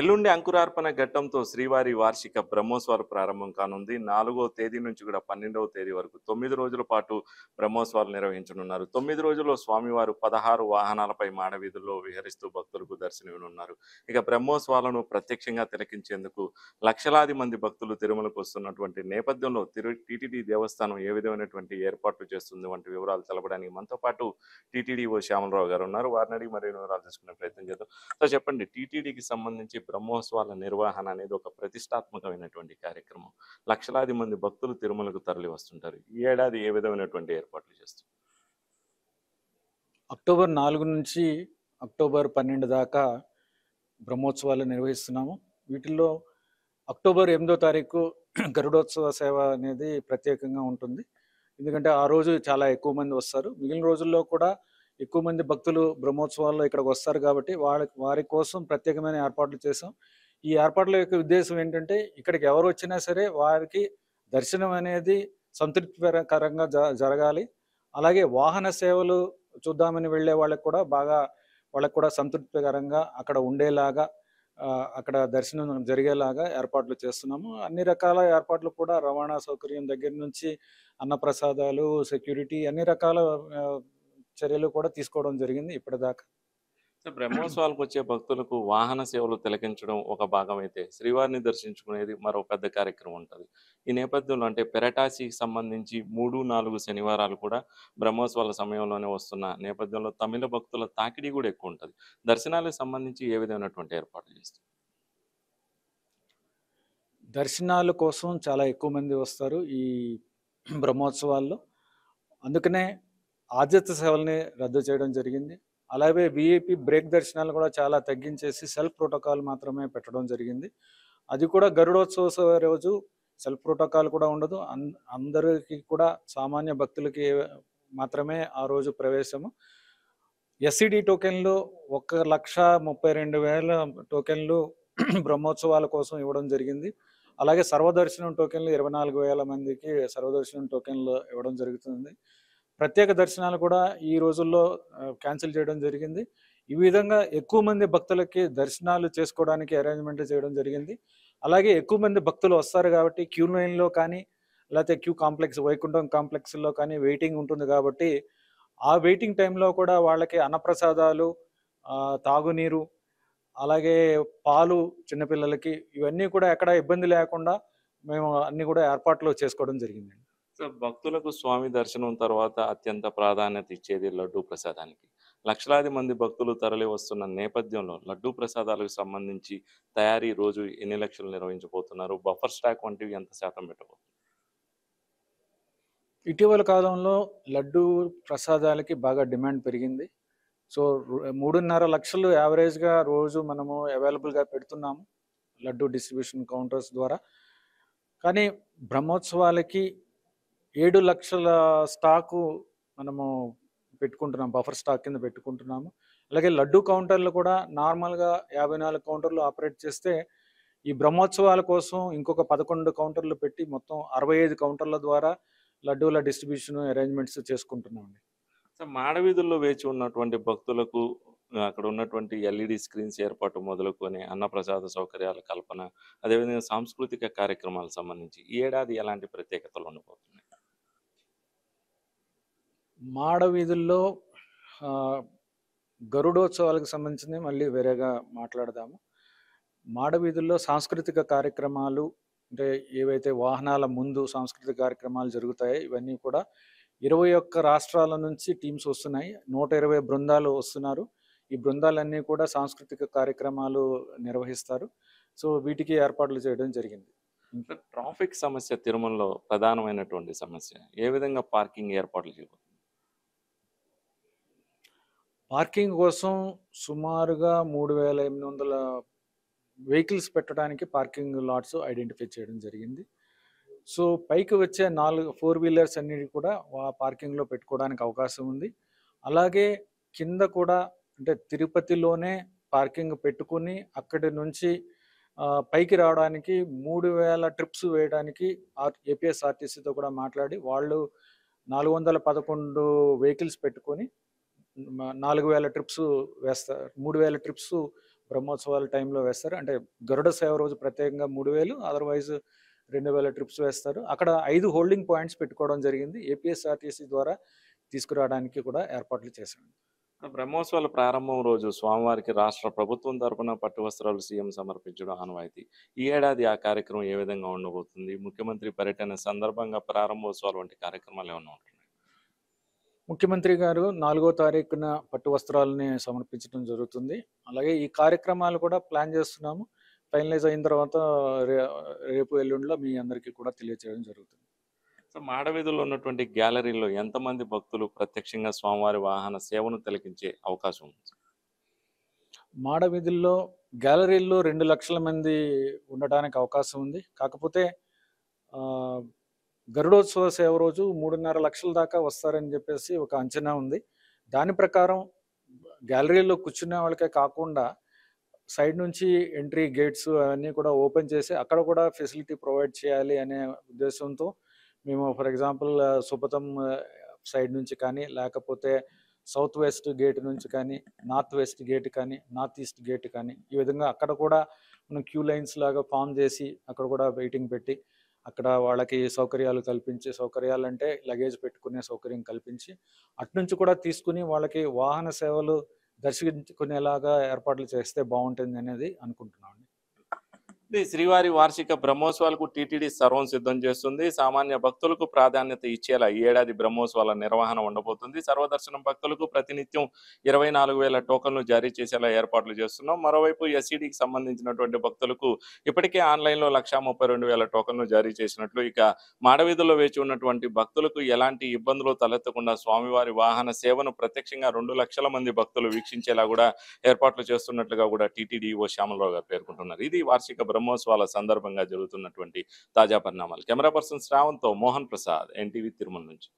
ఎల్లుండి అంకురార్పణ ఘట్టంతో శ్రీవారి వార్షిక బ్రహ్మోత్సవాలు ప్రారంభం కానుంది నాలుగో తేదీ నుంచి కూడా పన్నెండవ తేదీ వరకు తొమ్మిది రోజుల పాటు బ్రహ్మోత్సవాలు నిర్వహించనున్నారు తొమ్మిది రోజుల్లో స్వామివారు పదహారు వాహనాలపై మాడవీధుల్లో విహరిస్తూ భక్తులకు దర్శనమినున్నారు ఇక బ్రహ్మోత్సవాలను ప్రత్యక్షంగా తిలకించేందుకు లక్షలాది మంది భక్తులు తిరుమలకు వస్తున్నటువంటి నేపథ్యంలో తిరు టీటీడీ దేవస్థానం ఏ విధమైనటువంటి ఏర్పాట్లు చేస్తుంది వంటి వివరాలు తెలపడానికి మనతో పాటు టీటీడీ ఓ శ్యామలరావు గారు ఉన్నారు వారిని అడిగి మరిన్ని వివరాలు తెలుసుకునే ప్రయత్నం చేద్దాం సో చెప్పండి టీటీడీకి సంబంధించి బ్రహ్మోత్సవాల నిర్వహణ అనేది ఒక ప్రతిష్టాత్మకమైనటువంటి కార్యక్రమం లక్షలాది మంది భక్తులు తిరుమలకు తరలి వస్తుంటారు ఈ ఏడాది ఏ విధమైనటువంటి ఏర్పాట్లు చేస్తారు అక్టోబర్ నాలుగు నుంచి అక్టోబర్ పన్నెండు దాకా బ్రహ్మోత్సవాలు నిర్వహిస్తున్నాము వీటిల్లో అక్టోబర్ ఎనిమిదో తారీఖు గరుడోత్సవ సేవ అనేది ప్రత్యేకంగా ఉంటుంది ఎందుకంటే ఆ రోజు చాలా ఎక్కువ మంది వస్తారు మిగిలిన రోజుల్లో కూడా ఎక్కువ మంది భక్తులు బ్రహ్మోత్సవాల్లో ఇక్కడికి వస్తారు కాబట్టి వాళ్ళ వారి కోసం ప్రత్యేకమైన ఏర్పాట్లు చేసాం ఈ ఏర్పాట్ల యొక్క ఉద్దేశం ఏంటంటే ఇక్కడికి ఎవరు వచ్చినా సరే వారికి దర్శనం అనేది సంతృప్తికరంగా జరగాలి అలాగే వాహన సేవలు చూద్దామని వెళ్ళే వాళ్ళకి కూడా బాగా వాళ్ళకి కూడా సంతృప్తికరంగా అక్కడ ఉండేలాగా అక్కడ దర్శనం జరిగేలాగా ఏర్పాట్లు చేస్తున్నాము అన్ని రకాల ఏర్పాట్లు కూడా రవాణా సౌకర్యం దగ్గర నుంచి అన్నప్రసాదాలు సెక్యూరిటీ అన్ని రకాల చర్యలు కూడా తీసుకోవడం జరిగింది ఇప్పటిదాకా బ్రహ్మోత్సవాలకు వచ్చే భక్తులకు వాహన సేవలు తిలకించడం ఒక భాగం అయితే శ్రీవారిని దర్శించుకునేది మరో పెద్ద కార్యక్రమం ఉంటుంది ఈ నేపథ్యంలో అంటే పెరటాసికి సంబంధించి మూడు నాలుగు శనివారాలు కూడా బ్రహ్మోత్సవాల సమయంలోనే వస్తున్న నేపథ్యంలో తమిళ భక్తుల తాకిడి కూడా ఎక్కువ ఉంటుంది దర్శనాలకు సంబంధించి ఏ విధమైనటువంటి ఏర్పాట్లు చేస్తారు దర్శనాల కోసం చాలా ఎక్కువ మంది వస్తారు ఈ బ్రహ్మోత్సవాల్లో అందుకనే ఆద్యత సేవల్ని రద్దు చేయడం జరిగింది అలాగే విఐపి బ్రేక్ దర్శనాలు కూడా చాలా తగ్గించేసి సెల్ఫ్ ప్రోటోకాల్ మాత్రమే పెట్టడం జరిగింది అది కూడా గరుడోత్సవ రోజు సెల్ఫ్ ప్రోటోకాల్ కూడా ఉండదు అందరికీ కూడా సామాన్య భక్తులకి మాత్రమే ఆ రోజు ప్రవేశము ఎస్సిడి టోకెన్లు ఒక లక్ష ముప్పై రెండు వేల టోకెన్లు బ్రహ్మోత్సవాల కోసం ఇవ్వడం జరిగింది అలాగే సర్వదర్శనం టోకెన్లు ఇరవై నాలుగు వేల మందికి సర్వదర్శనం టోకెన్లు ఇవ్వడం జరుగుతుంది ప్రత్యేక దర్శనాలు కూడా ఈ రోజుల్లో క్యాన్సిల్ చేయడం జరిగింది ఈ విధంగా ఎక్కువ మంది భక్తులకి దర్శనాలు చేసుకోవడానికి అరేంజ్మెంట్ చేయడం జరిగింది అలాగే ఎక్కువ మంది భక్తులు వస్తారు కాబట్టి క్యూ లైన్లో కానీ లేకపోతే క్యూ కాంప్లెక్స్ వైకుంఠం కాంప్లెక్స్లో కానీ వెయిటింగ్ ఉంటుంది కాబట్టి ఆ వెయిటింగ్ టైంలో కూడా వాళ్ళకి అన్నప్రసాదాలు తాగునీరు అలాగే పాలు చిన్నపిల్లలకి ఇవన్నీ కూడా ఎక్కడ ఇబ్బంది లేకుండా మేము అన్నీ కూడా ఏర్పాట్లు చేసుకోవడం జరిగిందండి భక్తులకు స్వామి దర్శనం తర్వాత అత్యంత ప్రాధాన్యత ఇచ్చేది లడ్డూ ప్రసాదానికి లక్షలాది మంది భక్తులు తరలి వస్తున్న నేపథ్యంలో లడ్డూ ప్రసాదాలకు సంబంధించి తయారీ రోజు ఎన్ని లక్షలు నిర్వహించబోతున్నారు బఫర్ స్టాక్ వంటివి ఎంత శాతం పెట్టబోతుంది ఇటీవల కాలంలో లడ్డూ ప్రసాదాలకి బాగా డిమాండ్ పెరిగింది సో మూడున్నర లక్షలు యావరేజ్గా రోజు మనము అవైలబుల్గా పెడుతున్నాము లడ్డూ డిస్ట్రిబ్యూషన్ కౌంటర్స్ ద్వారా కానీ బ్రహ్మోత్సవాలకి ఏడు లక్షల స్టాకు మనము పెట్టుకుంటున్నాం బఫర్ స్టాక్ కింద పెట్టుకుంటున్నాము అలాగే లడ్డు కౌంటర్లు కూడా నార్మల్గా యాభై నాలుగు కౌంటర్లు ఆపరేట్ చేస్తే ఈ బ్రహ్మోత్సవాల కోసం ఇంకొక పదకొండు కౌంటర్లు పెట్టి మొత్తం అరవై ఐదు కౌంటర్ల ద్వారా లడ్డూల డిస్ట్రిబ్యూషన్ అరేంజ్మెంట్స్ చేసుకుంటున్నామండి సార్ మాడవీధుల్లో వేచి ఉన్నటువంటి భక్తులకు అక్కడ ఉన్నటువంటి ఎల్ఈడి స్క్రీన్స్ ఏర్పాటు మొదలుకొని అన్నప్రసాద సౌకర్యాల కల్పన అదేవిధంగా సాంస్కృతిక కార్యక్రమాలకు సంబంధించి ఈ ఏడాది ఎలాంటి ప్రత్యేకతలు ఉండబోతున్నాయి మాడ వీధుల్లో గరుడోత్సవాలకు సంబంధించింది మళ్ళీ వేరేగా మాట్లాడదాము మాడ వీధుల్లో సాంస్కృతిక కార్యక్రమాలు అంటే ఏవైతే వాహనాల ముందు సాంస్కృతిక కార్యక్రమాలు జరుగుతాయి ఇవన్నీ కూడా ఇరవై ఒక్క రాష్ట్రాల నుంచి టీమ్స్ వస్తున్నాయి నూట ఇరవై బృందాలు వస్తున్నారు ఈ బృందాలన్నీ కూడా సాంస్కృతిక కార్యక్రమాలు నిర్వహిస్తారు సో వీటికి ఏర్పాట్లు చేయడం జరిగింది ట్రాఫిక్ సమస్య తిరుమలలో ప్రధానమైనటువంటి సమస్య ఏ విధంగా పార్కింగ్ ఏర్పాట్లు చేయవచ్చు పార్కింగ్ కోసం సుమారుగా మూడు వేల ఎనిమిది వందల వెహికల్స్ పెట్టడానికి పార్కింగ్ లాట్స్ ఐడెంటిఫై చేయడం జరిగింది సో పైకి వచ్చే నాలుగు ఫోర్ వీలర్స్ అన్నిటి కూడా ఆ పార్కింగ్లో పెట్టుకోవడానికి అవకాశం ఉంది అలాగే కింద కూడా అంటే తిరుపతిలోనే పార్కింగ్ పెట్టుకుని అక్కడి నుంచి పైకి రావడానికి మూడు వేల ట్రిప్స్ వేయడానికి ఆర్ ఏపీఎస్ఆర్టీసీతో కూడా మాట్లాడి వాళ్ళు నాలుగు వందల పదకొండు వెహికల్స్ పెట్టుకొని నాలుగు వేల ట్రిప్స్ వేస్తారు మూడు వేల ట్రిప్స్ బ్రహ్మోత్సవాల టైంలో వేస్తారు అంటే గరుడ సేవ రోజు ప్రత్యేకంగా మూడు వేలు అదర్వైజ్ రెండు వేల ట్రిప్స్ వేస్తారు అక్కడ ఐదు హోల్డింగ్ పాయింట్స్ పెట్టుకోవడం జరిగింది ఏపీఎస్ఆర్టీసీ ద్వారా తీసుకురావడానికి కూడా ఏర్పాట్లు చేశాం బ్రహ్మోత్సవాల ప్రారంభం రోజు స్వామివారికి రాష్ట్ర ప్రభుత్వం తరపున పట్టు వస్త్రాలు సీఎం సమర్పించడం ఆనవాయితీ ఈ ఏడాది ఆ కార్యక్రమం ఏ విధంగా ఉండబోతుంది ముఖ్యమంత్రి పర్యటన సందర్భంగా ప్రారంభోత్సవాలు వంటి కార్యక్రమాలు ఏమైనా ఉంటాయి ముఖ్యమంత్రి గారు నాలుగో తారీఖున పట్టు వస్త్రాలని సమర్పించడం జరుగుతుంది అలాగే ఈ కార్యక్రమాలు కూడా ప్లాన్ చేస్తున్నాము ఫైనలైజ్ అయిన తర్వాత రేపు ఎల్లుండిలో మీ అందరికీ కూడా తెలియజేయడం జరుగుతుంది సో మాడవీధుల్లో ఉన్నటువంటి గ్యాలరీలో ఎంతమంది భక్తులు ప్రత్యక్షంగా స్వామివారి వాహన సేవను తొలగించే అవకాశం ఉంది మాడవీధుల్లో గ్యాలరీల్లో రెండు లక్షల మంది ఉండడానికి అవకాశం ఉంది కాకపోతే గరుడోత్సవ సేవ రోజు మూడున్నర లక్షల దాకా వస్తారని చెప్పేసి ఒక అంచనా ఉంది దాని ప్రకారం గ్యాలరీలో కూర్చునే వాళ్ళకే కాకుండా సైడ్ నుంచి ఎంట్రీ గేట్స్ అవన్నీ కూడా ఓపెన్ చేసి అక్కడ కూడా ఫెసిలిటీ ప్రొవైడ్ చేయాలి అనే ఉద్దేశంతో మేము ఫర్ ఎగ్జాంపుల్ సుపతం సైడ్ నుంచి కానీ లేకపోతే సౌత్ వెస్ట్ గేట్ నుంచి కానీ నార్త్ వెస్ట్ గేట్ కానీ నార్త్ ఈస్ట్ గేట్ కానీ ఈ విధంగా అక్కడ కూడా మనం క్యూ లైన్స్ లాగా ఫామ్ చేసి అక్కడ కూడా వెయిటింగ్ పెట్టి అక్కడ వాళ్ళకి సౌకర్యాలు కల్పించి సౌకర్యాలు అంటే లగేజ్ పెట్టుకునే సౌకర్యం కల్పించి అట్నుంచి కూడా తీసుకుని వాళ్ళకి వాహన సేవలు దర్శించుకునేలాగా ఏర్పాట్లు చేస్తే బాగుంటుంది అనేది అనుకుంటున్నాం ఇది శ్రీవారి వార్షిక బ్రహ్మోత్సవాలకు టీటీడీ సర్వం సిద్ధం చేస్తుంది సామాన్య భక్తులకు ప్రాధాన్యత ఇచ్చేలా ఈ ఏడాది బ్రహ్మోత్సవాల నిర్వహణ ఉండబోతుంది సర్వదర్శనం భక్తులకు ప్రతినిత్యం ఇరవై నాలుగు వేల టోకన్లు జారీ చేసేలా ఏర్పాట్లు చేస్తున్నాం మరోవైపు ఎస్సీడీకి సంబంధించినటువంటి భక్తులకు ఇప్పటికే ఆన్లైన్లో లక్షా ముప్పై రెండు వేల టోకన్లు జారీ చేసినట్లు ఇక మాడవీధుల్లో వేచి ఉన్నటువంటి భక్తులకు ఎలాంటి ఇబ్బందులు తలెత్తకుండా స్వామివారి వాహన సేవను ప్రత్యక్షంగా రెండు లక్షల మంది భక్తులు వీక్షించేలా కూడా ఏర్పాట్లు చేస్తున్నట్లుగా కూడా టీటీడీఓ శ్యామలరావు గారు పేర్కొంటున్నారు ఇది వార్షిక బ్రహ్మోత్సవాల సందర్భంగా జరుగుతున్నటువంటి తాజా పరిణామాలు కెమెరా పర్సన్ శ్రావంతో మోహన్ ప్రసాద్ ఎన్టీవీ తిరుమల నుంచి